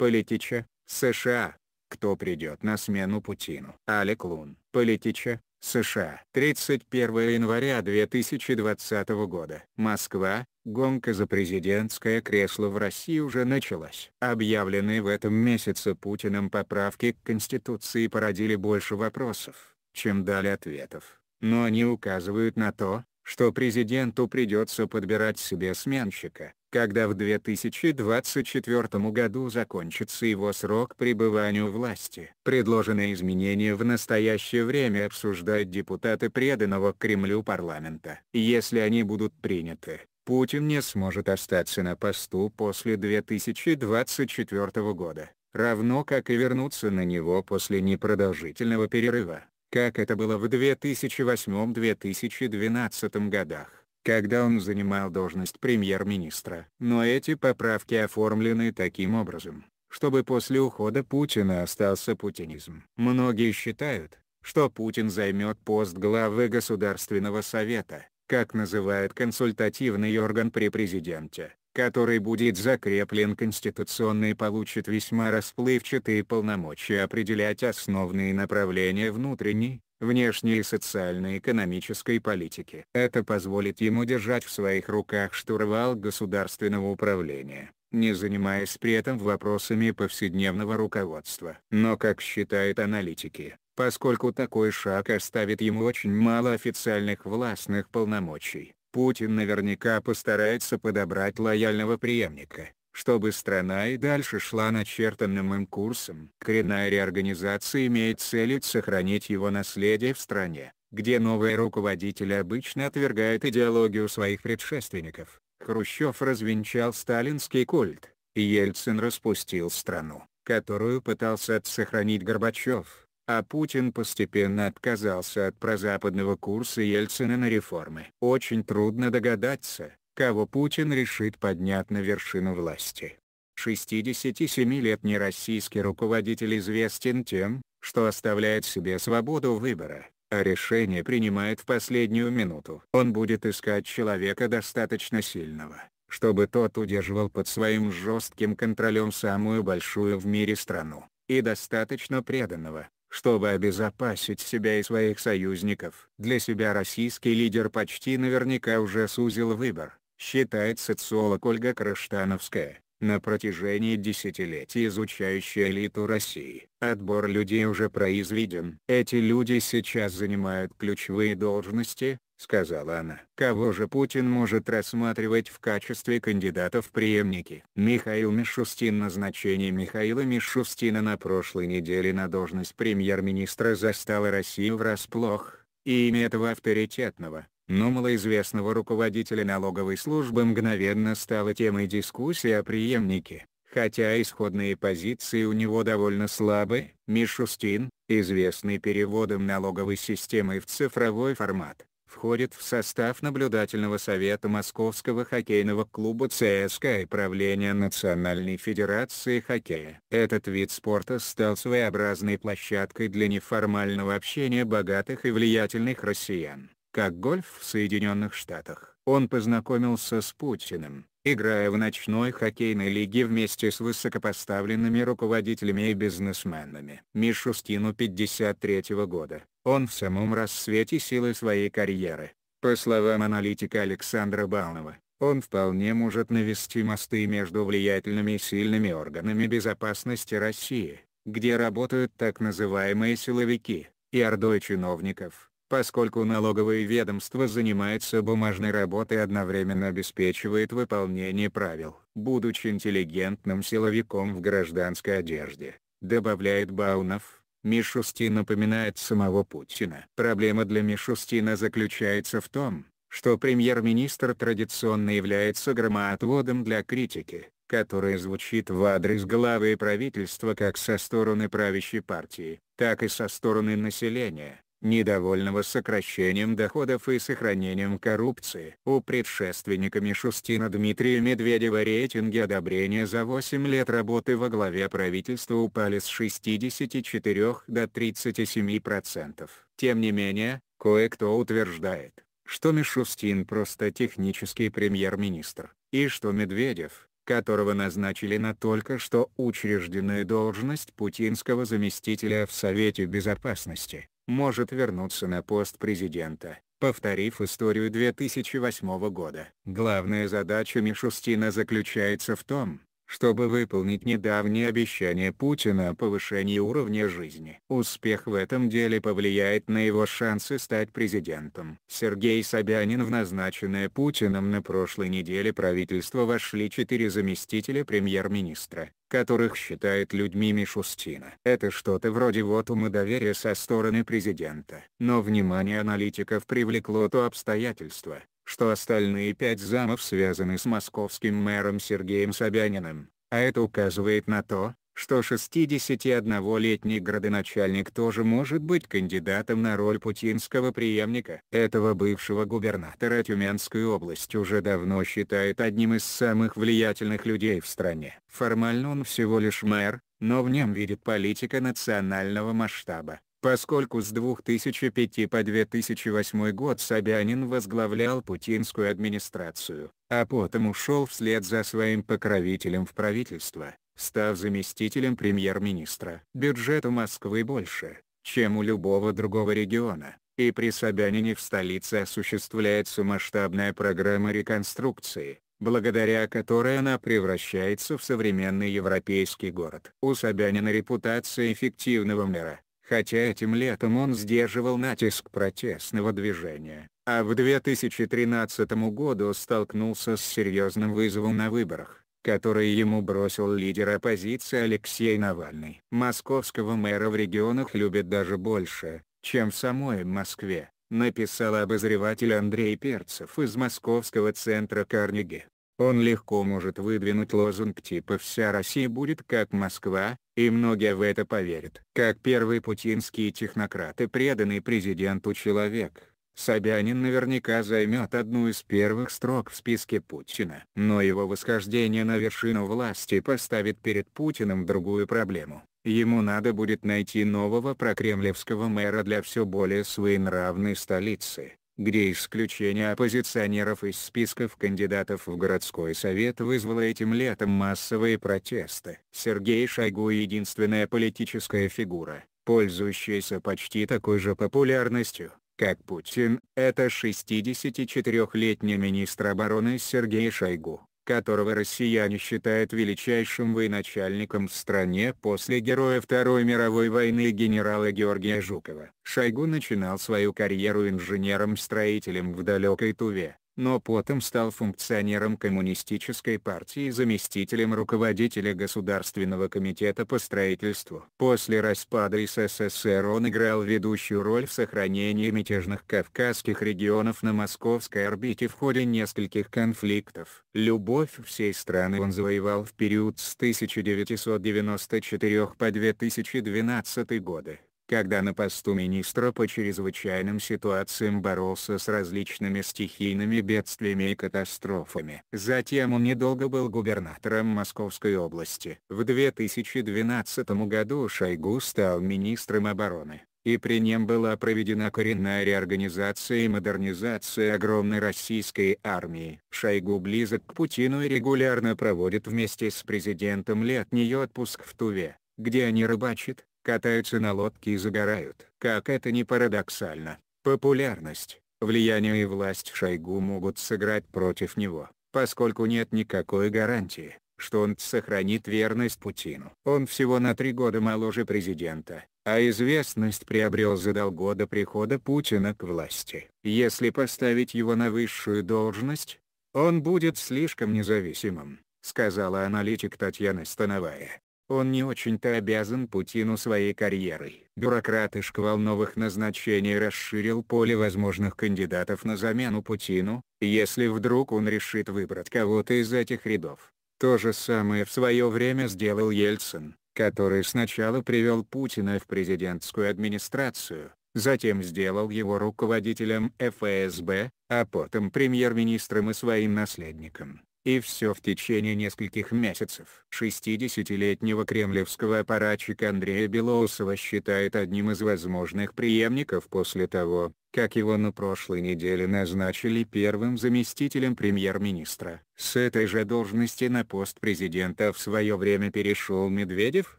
Политича, США. Кто придет на смену Путину? Алек Лун. Политича, США. 31 января 2020 года. Москва. Гонка за президентское кресло в России уже началась. Объявленные в этом месяце Путиным поправки к Конституции породили больше вопросов, чем дали ответов. Но они указывают на то, что президенту придется подбирать себе сменщика, когда в 2024 году закончится его срок пребывания у власти. Предложенные изменения в настоящее время обсуждают депутаты преданного Кремлю парламента. Если они будут приняты, Путин не сможет остаться на посту после 2024 года, равно как и вернуться на него после непродолжительного перерыва, как это было в 2008-2012 годах когда он занимал должность премьер-министра. Но эти поправки оформлены таким образом, чтобы после ухода Путина остался путинизм. Многие считают, что Путин займет пост главы Государственного совета, как называют консультативный орган при президенте, который будет закреплен конституционно и получит весьма расплывчатые полномочия определять основные направления внутренней, внешней и социально-экономической политики. Это позволит ему держать в своих руках штурвал государственного управления не занимаясь при этом вопросами повседневного руководства. Но как считают аналитики, поскольку такой шаг оставит ему очень мало официальных властных полномочий, Путин наверняка постарается подобрать лояльного преемника, чтобы страна и дальше шла начертанным им курсом. Коренная реорганизация имеет целью сохранить его наследие в стране, где новые руководители обычно отвергают идеологию своих предшественников. Хрущев развенчал сталинский культ, и Ельцин распустил страну, которую пытался отсохранить Горбачев, а Путин постепенно отказался от прозападного курса Ельцина на реформы. Очень трудно догадаться, кого Путин решит поднять на вершину власти. 67-летний российский руководитель известен тем, что оставляет себе свободу выбора, а решение принимает в последнюю минуту. Он будет искать человека достаточно сильного, чтобы тот удерживал под своим жестким контролем самую большую в мире страну, и достаточно преданного, чтобы обезопасить себя и своих союзников. Для себя российский лидер почти наверняка уже сузил выбор считает социолог Ольга Краштановская, на протяжении десятилетий изучающая элиту России. Отбор людей уже произведен. Эти люди сейчас занимают ключевые должности, сказала она. Кого же Путин может рассматривать в качестве кандидата в преемники? Михаил Мишустин Назначение Михаила Мишустина на прошлой неделе на должность премьер-министра застало Россию врасплох, и имя этого авторитетного, но малоизвестного руководителя налоговой службы мгновенно стала темой дискуссии о преемнике. Хотя исходные позиции у него довольно слабы, Мишустин, известный переводом налоговой системы в цифровой формат, входит в состав наблюдательного совета Московского хоккейного клуба ЦСКА и правления Национальной федерации хоккея. Этот вид спорта стал своеобразной площадкой для неформального общения богатых и влиятельных россиян как гольф в Соединенных Штатах. Он познакомился с Путиным, играя в ночной хоккейной лиге вместе с высокопоставленными руководителями и бизнесменами. Мишустину 53 -го года, он в самом рассвете силы своей карьеры. По словам аналитика Александра Баунова, он вполне может навести мосты между влиятельными и сильными органами безопасности России, где работают так называемые силовики, и ордой чиновников Поскольку налоговое ведомство занимается бумажной работой и одновременно обеспечивает выполнение правил, будучи интеллигентным силовиком в гражданской одежде, добавляет Баунов, Мишустин напоминает самого Путина. Проблема для Мишустина заключается в том, что премьер-министр традиционно является громоотводом для критики, которая звучит в адрес главы правительства как со стороны правящей партии, так и со стороны населения недовольного сокращением доходов и сохранением коррупции. У предшественника Мишустина Дмитрия Медведева рейтинги одобрения за 8 лет работы во главе правительства упали с 64 до 37%. Тем не менее, кое-кто утверждает, что Мишустин просто технический премьер-министр, и что Медведев, которого назначили на только что учрежденную должность путинского заместителя в Совете Безопасности, может вернуться на пост президента, повторив историю 2008 года. Главная задача Мишустина заключается в том, чтобы выполнить недавнее обещание Путина о повышении уровня жизни. Успех в этом деле повлияет на его шансы стать президентом. Сергей Собянин в назначенное Путиным на прошлой неделе правительство вошли четыре заместителя премьер-министра которых считает людьми Мишустина. Это что-то вроде вотума доверия со стороны президента. Но внимание аналитиков привлекло то обстоятельство, что остальные пять замов связаны с московским мэром Сергеем Собяниным, а это указывает на то, что 61-летний градоначальник тоже может быть кандидатом на роль путинского преемника. Этого бывшего губернатора Тюменской области уже давно считают одним из самых влиятельных людей в стране. Формально он всего лишь мэр, но в нем видит политика национального масштаба. Поскольку с 2005 по 2008 год Собянин возглавлял путинскую администрацию, а потом ушел вслед за своим покровителем в правительство, став заместителем премьер-министра. Бюджета Москвы больше, чем у любого другого региона, и при Собянине в столице осуществляется масштабная программа реконструкции, благодаря которой она превращается в современный европейский город. У Собянина репутация эффективного мэра, хотя этим летом он сдерживал натиск протестного движения, а в 2013 году столкнулся с серьезным вызовом на выборах, который ему бросил лидер оппозиции Алексей Навальный. Московского мэра в регионах любят даже больше, чем в самой Москве написал обозреватель Андрей Перцев из московского центра Карнеги. Он легко может выдвинуть лозунг типа «Вся Россия будет как Москва», и многие в это поверят. Как первый путинские технократы преданный президенту человек, Собянин наверняка займет одну из первых строк в списке Путина. Но его восхождение на вершину власти поставит перед Путиным другую проблему. Ему надо будет найти нового прокремлевского мэра для все более своенравной столицы где исключение оппозиционеров из списков кандидатов в городской совет вызвало этим летом массовые протесты. Сергей Шойгу единственная политическая фигура, пользующаяся почти такой же популярностью, как Путин, это 64-летний министр обороны Сергей Шойгу которого россияне считают величайшим военачальником в стране после героя Второй мировой войны генерала Георгия Жукова. Шойгу начинал свою карьеру инженером-строителем в далекой Туве но потом стал функционером Коммунистической партии и заместителем руководителя Государственного комитета по строительству. После распада СССР он играл ведущую роль в сохранении мятежных кавказских регионов на московской орбите в ходе нескольких конфликтов. Любовь всей страны он завоевал в период с 1994 по 2012 годы когда на посту министра по чрезвычайным ситуациям боролся с различными стихийными бедствиями и катастрофами. Затем он недолго был губернатором Московской области. В 2012 году Шойгу стал министром обороны и при нем была проведена коренная реорганизация и модернизация огромной российской армии. Шойгу близок к Путину и регулярно проводит вместе с президентом летний отпуск в Туве, где они рыбачат, катаются на лодке и загорают. Как это не парадоксально, популярность, влияние и власть Шойгу могут сыграть против него, поскольку нет никакой гарантии, что он сохранит верность Путину. Он всего на три года моложе президента, а известность приобрел за полгода прихода Путина к власти. Если поставить его на высшую должность, он будет слишком независимым, сказала аналитик Татьяна Становая. Он не очень-то обязан Путину своей карьерой. Бюрократ и шквал новых назначений расширил поле возможных кандидатов на замену Путину, если вдруг он решит выбрать кого-то из этих рядов. То же самое в свое время сделал Ельцин, который сначала привел Путина в президентскую администрацию, затем сделал его руководителем ФСБ, а потом премьер-министром и своим наследником. И все в течение нескольких месяцев. 60-летнего кремлевского аппаратчика Андрея Белоусова считает одним из возможных преемников после того, как его на прошлой неделе назначили первым заместителем премьер-министра. С этой же должности на пост президента в свое время перешел Медведев.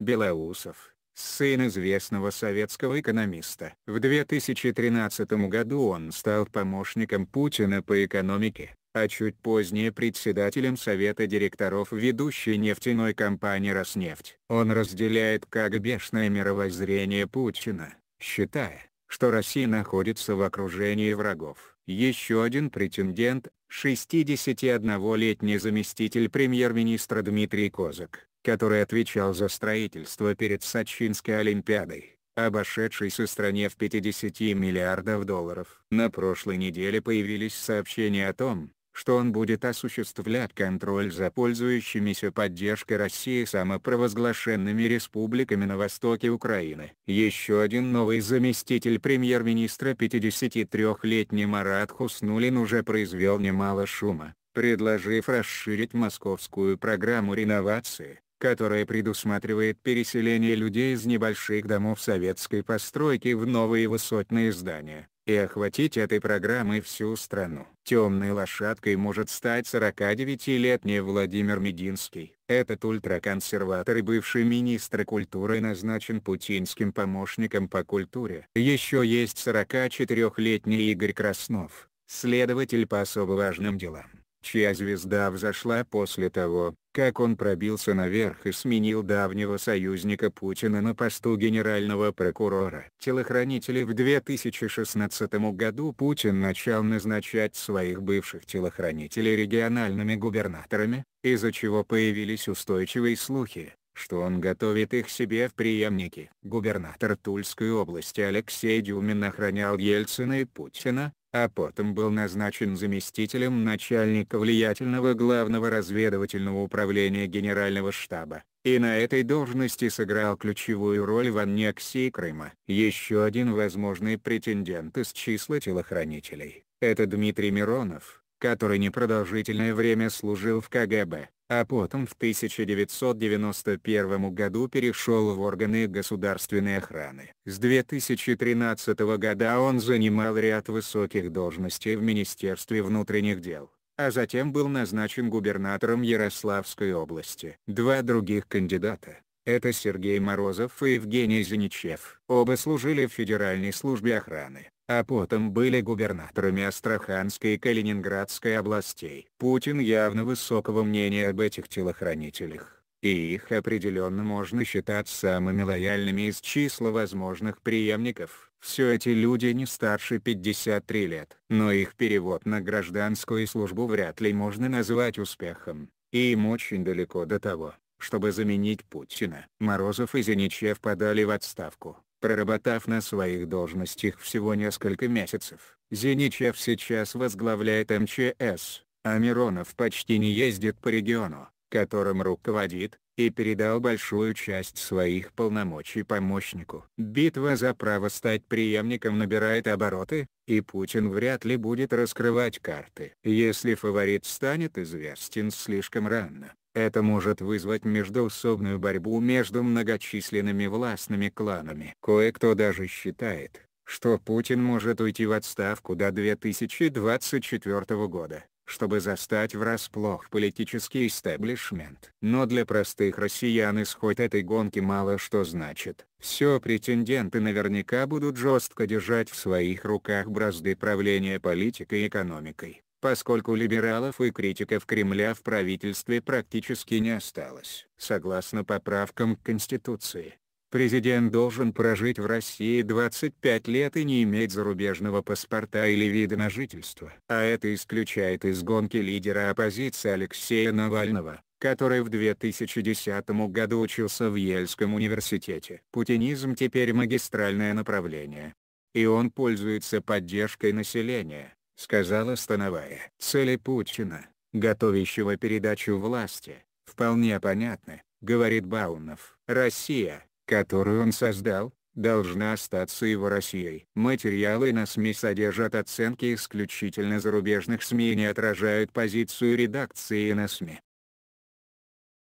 Белоусов, сын известного советского экономиста. В 2013 году он стал помощником Путина по экономике а чуть позднее председателем Совета директоров ведущей нефтяной компании «Роснефть». Он разделяет как бешеное мировоззрение Путина, считая, что Россия находится в окружении врагов. Еще один претендент, 61-летний заместитель премьер-министра Дмитрий Козак, который отвечал за строительство перед Сочинской Олимпиадой, обошедшейся стране в 50 миллиардов долларов. На прошлой неделе появились сообщения о том, что он будет осуществлять контроль за пользующимися поддержкой России самопровозглашенными республиками на востоке Украины. Еще один новый заместитель премьер-министра 53-летний Марат Хуснулин уже произвел немало шума, предложив расширить московскую программу реновации которая предусматривает переселение людей из небольших домов советской постройки в новые высотные здания и охватить этой программой всю страну. Темной лошадкой может стать 49-летний Владимир Мединский. Этот ультраконсерватор и бывший министр культуры назначен путинским помощником по культуре. Еще есть 44-летний Игорь Краснов, следователь по особо важным делам чья звезда взошла после того, как он пробился наверх и сменил давнего союзника Путина на посту генерального прокурора. Телохранители в 2016 году Путин начал назначать своих бывших телохранителей региональными губернаторами, из-за чего появились устойчивые слухи, что он готовит их себе в преемники. Губернатор Тульской области Алексей Дюмин охранял Ельцина и Путина, а потом был назначен заместителем начальника влиятельного главного разведывательного управления Генерального штаба, и на этой должности сыграл ключевую роль в аннексии Крыма. Еще один возможный претендент из числа телохранителей – это Дмитрий Миронов который непродолжительное время служил в КГБ, а потом в 1991 году перешел в органы государственной охраны. С 2013 года он занимал ряд высоких должностей в Министерстве внутренних дел а затем был назначен губернатором Ярославской области. Два других кандидата – это Сергей Морозов и Евгений Зиничев. Оба служили в Федеральной службе охраны а потом были губернаторами Астраханской и Калининградской областей. Путин явно высокого мнения об этих телохранителях, и их определенно можно считать самыми лояльными из числа возможных преемников. Все эти люди не старше 53 лет, но их перевод на гражданскую службу вряд ли можно назвать успехом, и им очень далеко до того, чтобы заменить Путина. Морозов и Зиничев подали в отставку, Проработав на своих должностях всего несколько месяцев, Зеничев сейчас возглавляет МЧС, а Миронов почти не ездит по региону, которым руководит, и передал большую часть своих полномочий помощнику. Битва за право стать преемником набирает обороты, и Путин вряд ли будет раскрывать карты. Если фаворит станет известен слишком рано, это может вызвать междоусобную борьбу между многочисленными властными кланами. Кое-кто даже считает, что Путин может уйти в отставку до 2024 года, чтобы застать врасплох политический истеблишмент. Но для простых россиян исход этой гонки мало что значит. Все претенденты наверняка будут жестко держать в своих руках бразды правления политикой и экономикой поскольку либералов и критиков Кремля в правительстве практически не осталось. Согласно поправкам к Конституции, президент должен прожить в России 25 лет и не иметь зарубежного паспорта или вида на жительство. А это исключает из гонки лидера оппозиции Алексея Навального который в 2010 году учился в Ельском университете. Путинизм теперь магистральное направление. И он пользуется поддержкой населения, сказала Становая. Цели Путина, готовящего передачу власти, вполне понятны, говорит Баунов. Россия, которую он создал, должна остаться его Россией. Материалы на СМИ содержат оценки исключительно зарубежных СМИ и не отражают позицию редакции на СМИ.